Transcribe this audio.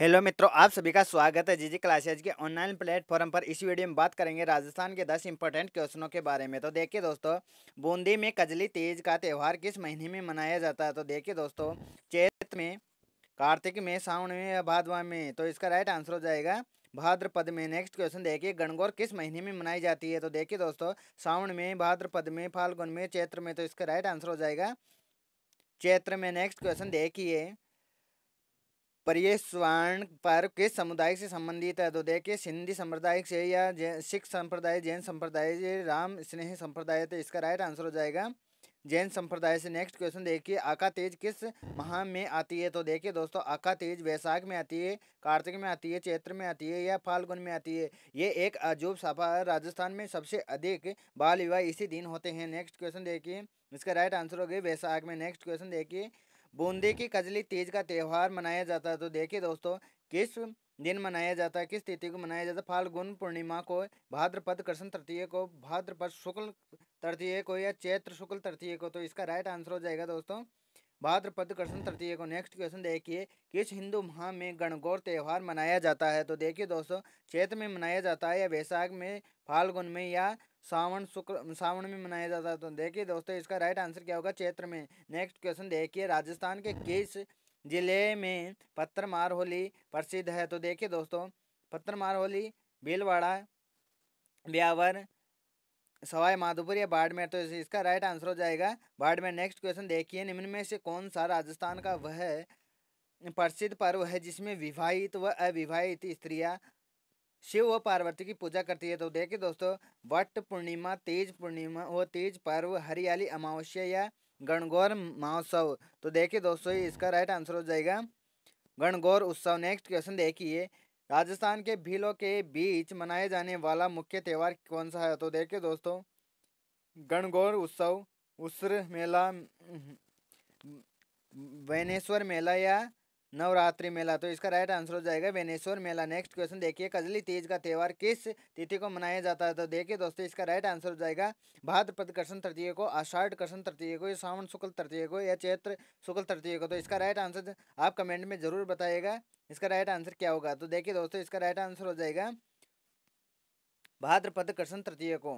hello मित्रों आप सभी का स्वागत है जीजी क्लासेज के ऑनलाइन प्लेटफॉर्म पर इस वीडियो में बात करेंगे राजस्थान के 10 इंपॉर्टेंट क्वेश्चनों के बारे में तो देखिए दोस्तों बूंदी में कजली तीज का त्यौहार किस महीने में मनाया जाता है तो देखिए दोस्तों चैत में कार्तिक में सावन में या भादवा में तो इसका राइट आंसर हो जाएगा भाद्रपद में नेक्स्ट क्वेश्चन देखिए गणगौर किस महीने में मनाई जाती है तो देखिए दोस्तों सावन में भाद्रपद में फाल्गुन में चैत्र में तो इसका राइट आंसर हो जाएगा चैत्र में नेक्स्ट क्वेश्चन देखिए पर स्वर्ण पर किस समुदाय से संबंधित है तो देखिए सिंधी संप्रदाय से या सिख संप्रदाय जैन संप्रदाय राम स्नेह संप्रदाय तो इसका राइट आंसर हो जाएगा जैन संप्रदाय से नेक्स्ट क्वेश्चन देखिए आका तेज किस माह में आती है तो देखिए दोस्तों आका तेज वैशाख में आती है कार्तिक में आती है चैत्र में आती है या फाल्गुन में आती है ये एक अजूब साफा राजस्थान में सबसे अधिक बाल विवाह इसी दिन होते हैं नेक्स्ट क्वेश्चन देखिए इसका राइट आंसर हो गया वैसाख में नेक्स्ट क्वेश्चन देखिए बूंदी की कजली तीज का त्यौहार मनाया जाता है तो देखिए दोस्तों किस दिन मनाया जाता है किस तिथि को मनाया जाता है फाल्गुन पूर्णिमा को भाद्रपद कृष्ण तृतीय को भाद्रपद शुक्ल तृतीय को या चैत्र शुक्ल तृतीय को तो इसका राइट आंसर हो जाएगा दोस्तों भाद्रपद कृष्ण तृतीय को नेक्स्ट क्वेश्चन देखिए किस हिंदू माह में गणगौर त्यौहार मनाया जाता है तो देखिए दोस्तों चैत्र में मनाया जाता है या वैशाख में फाल्गुन में या सावन शुक्ल सावन में मनाया जाता है तो देखिए दोस्तों इसका राइट आंसर क्या होगा चैत्र में नेक्स्ट क्वेश्चन देखिए राजस्थान के किस जिले में पत्थरमार होली प्रसिद्ध है तो देखिए दोस्तों पत्थरमार होली भीलवाड़ा ब्यावर सवाई माधोपुर या बाड़मेर तो इसका राइट आंसर हो जाएगा बाड़मेर नेक्स्ट क्वेश्चन देखिए निम्न में से कौन सा राजस्थान का वह प्रसिद्ध पर्व है जिसमें विवाहित व अविवाहित स्त्रियां शिव व पार्वती की पूजा करती है तो देखिए दोस्तों वट पूर्णिमा तेज पूर्णिमा व तेज पर्व हरियाली अमावस्या या गणगौर महोत्सव तो देखिए दोस्तों इसका राइट आंसर हो जाएगा गणगौर उत्सव नेक्स्ट क्वेश्चन देखिए राजस्थान के भीलों के बीच मनाया जाने वाला मुख्य त्यौहार कौन सा है तो देखिए दोस्तों गणगौर उत्सव उस्र मेला वैनेश्वर मेला या नवरात्रि मेला तो इसका राइट आंसर हो जाएगा वेनेश्वर मेला नेक्स्ट क्वेश्चन देखिए कजली तीज का त्यौहार किस तिथि को मनाया जाता है तो देखिए दोस्तों इसका राइट आंसर हो जाएगा भाद्रपद कृष्ण तृतीय को आषाढ़ कृष्ण तृतीय को या श्रावण शुक्ल तृतीय को या चैत्र शुक्ल तृतीय को तो इसका राइट आंसर आप कमेंट में जरूर बताइएगा इसका राइट आंसर क्या होगा तो देखिए दोस्तों इसका राइट आंसर हो जाएगा भाद्रपद कृष्ण तृतीय को